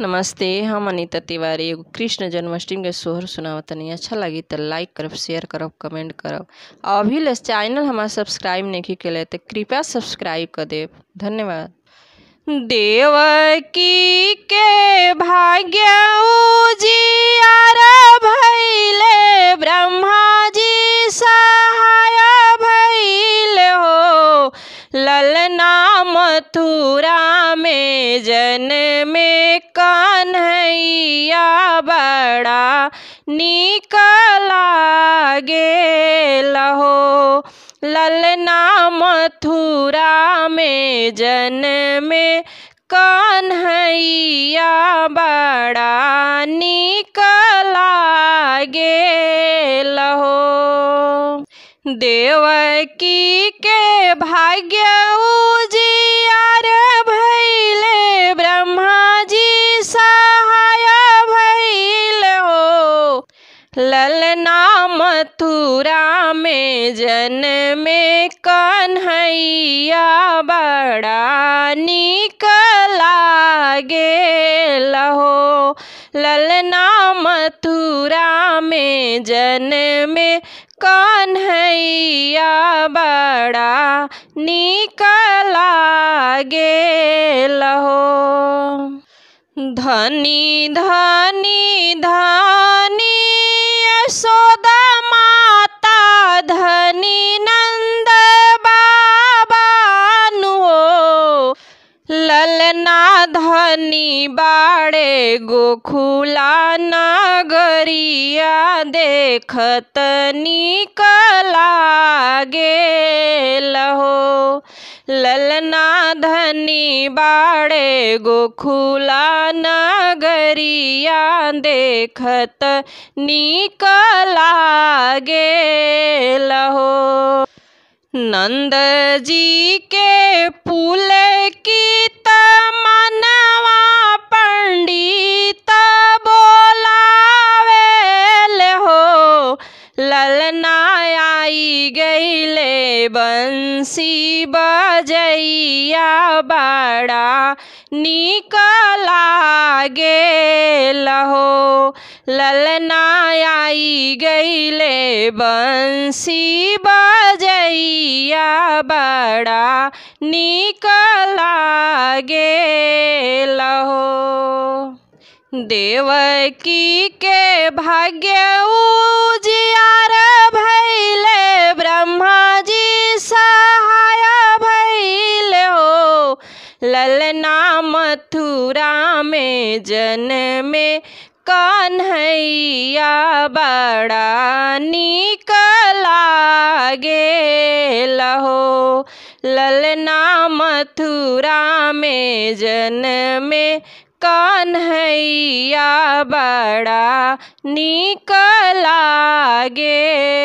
नमस्ते हम अनिता तिवारी एगो कृष्ण जन्माष्टमी के सोहर सुनाव तनी अच्छा लगे तो लाइक करब शेयर करब कमेंट करब अभी ले चैनल हमारा सब्सक्राइब नहीं कैले तो कृपया सब्सक्राइब कर दे धन्यवाद देव की के भाग्य उजियार भाई चलना मथुरा में जन्मे कन्हैया बड़ा निकला गे लहो ललना मथुरा में जन्मे कन्हैया बड़ा निकला गे देव की के भाग्य उजियार भैले ब्रह्मा जी सहाय भैल हो ललना मथुरा में जन में कन्हैया बड़ा निकला गे लहो ललना मथुरा में जन में कन्हैया बड़ा निकला गे लहो धनी धनी धनी यशोदा चलना धनी बाड़े गो खुला नगरिया देखत निकला लहो ललना धनी बाड़े गो खुला नगरिया देखत निकला गेल नंद जी के पुल की आई गईले बंसी बजैया बड़ा निकला लहो ललना आई गईले बंसी बजैया बड़ा निकला लहो देवकी के भाग्य उजियार ललना मथुरा में जन्मे कन्हैया बड़ा निक लागे लहो ललना मथुरा में जन्मे कन्हैया बड़ा निक लागे